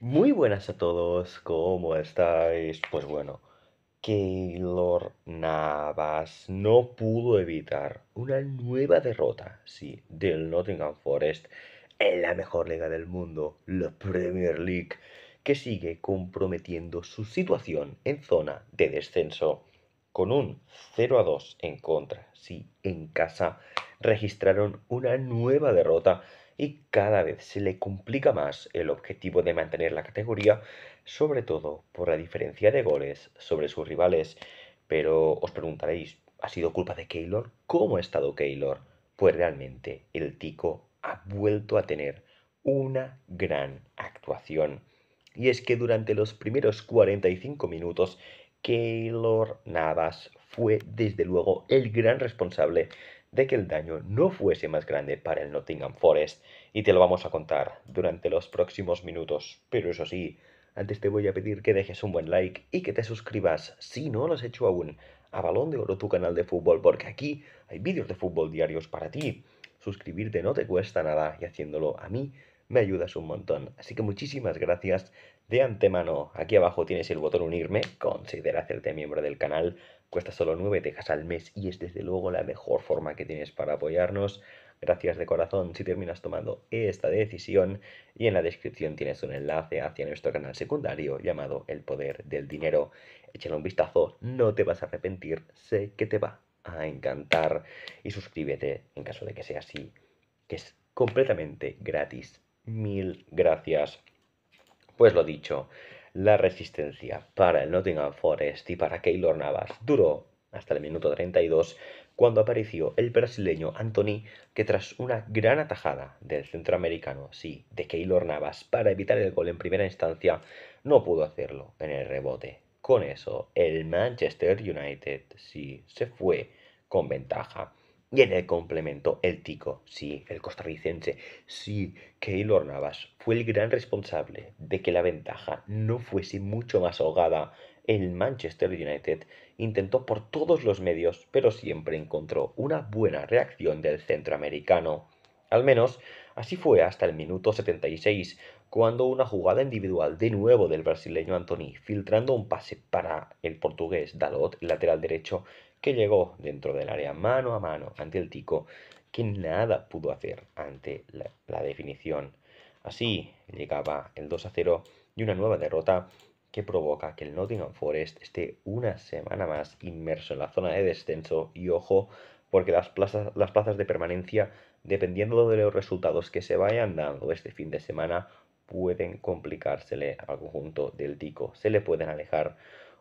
Muy buenas a todos, ¿cómo estáis? Pues bueno, Keylor Navas no pudo evitar una nueva derrota, sí, del Nottingham Forest en la mejor liga del mundo, la Premier League, que sigue comprometiendo su situación en zona de descenso con un 0 a 2 en contra, sí, en casa registraron una nueva derrota y cada vez se le complica más el objetivo de mantener la categoría, sobre todo por la diferencia de goles sobre sus rivales. Pero os preguntaréis, ¿ha sido culpa de Keylor? ¿Cómo ha estado Keylor? Pues realmente el Tico ha vuelto a tener una gran actuación. Y es que durante los primeros 45 minutos, Keylor Navas fue desde luego el gran responsable de que el daño no fuese más grande para el Nottingham Forest y te lo vamos a contar durante los próximos minutos. Pero eso sí, antes te voy a pedir que dejes un buen like y que te suscribas si no lo has hecho aún a Balón de Oro tu canal de fútbol porque aquí hay vídeos de fútbol diarios para ti. Suscribirte no te cuesta nada y haciéndolo a mí me ayudas un montón. Así que muchísimas gracias de antemano, aquí abajo tienes el botón unirme, considera hacerte miembro del canal, cuesta solo 9 tejas al mes y es desde luego la mejor forma que tienes para apoyarnos. Gracias de corazón si terminas tomando esta decisión y en la descripción tienes un enlace hacia nuestro canal secundario llamado El Poder del Dinero. Échale un vistazo, no te vas a arrepentir, sé que te va a encantar y suscríbete en caso de que sea así, que es completamente gratis. Mil gracias. Pues lo dicho, la resistencia para el Nottingham Forest y para Keylor Navas duró hasta el minuto 32 cuando apareció el brasileño Anthony que tras una gran atajada del centroamericano, sí, de Keylor Navas para evitar el gol en primera instancia, no pudo hacerlo en el rebote. Con eso, el Manchester United sí se fue con ventaja. Y en el complemento, el tico, sí, el costarricense, sí, Keylor Navas fue el gran responsable de que la ventaja no fuese mucho más ahogada. El Manchester United intentó por todos los medios, pero siempre encontró una buena reacción del centroamericano. Al menos, así fue hasta el minuto 76, cuando una jugada individual de nuevo del brasileño Anthony, filtrando un pase para el portugués Dalot, lateral derecho, que llegó dentro del área mano a mano ante el Tico, que nada pudo hacer ante la, definición. Así llegaba el 2 a 0 y una nueva derrota que provoca que el Nottingham Forest esté una semana más inmerso en la zona de descenso y ojo porque las plazas de permanencia dependiendo de los resultados que se vayan dando este fin de semana, pueden complicársele al conjunto del Tico. Se le pueden alejar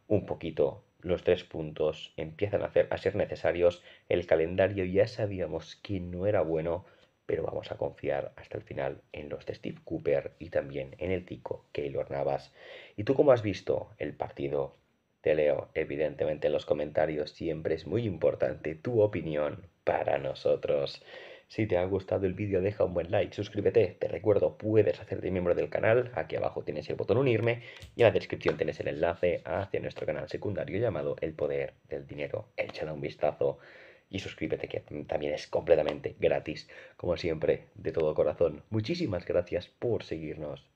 un poquito los tres puntos, empiezan a, ser necesarios. El calendario ya sabíamos que no era bueno, pero vamos a confiar hasta el final en los de Steve Cooper y también en el Tico Keylor Navas. ¿Y tú cómo has visto el partido? Te leo evidentemente en los comentarios, siempre es muy importante tu opinión para nosotros. Si te ha gustado el vídeo deja un buen like, suscríbete, te recuerdo puedes hacerte miembro del canal, aquí abajo tienes el botón unirme y en la descripción tienes el enlace hacia nuestro canal secundario llamado El Poder del Dinero. Échale un vistazo y suscríbete que también es completamente gratis, como siempre, de todo corazón. Muchísimas gracias por seguirnos.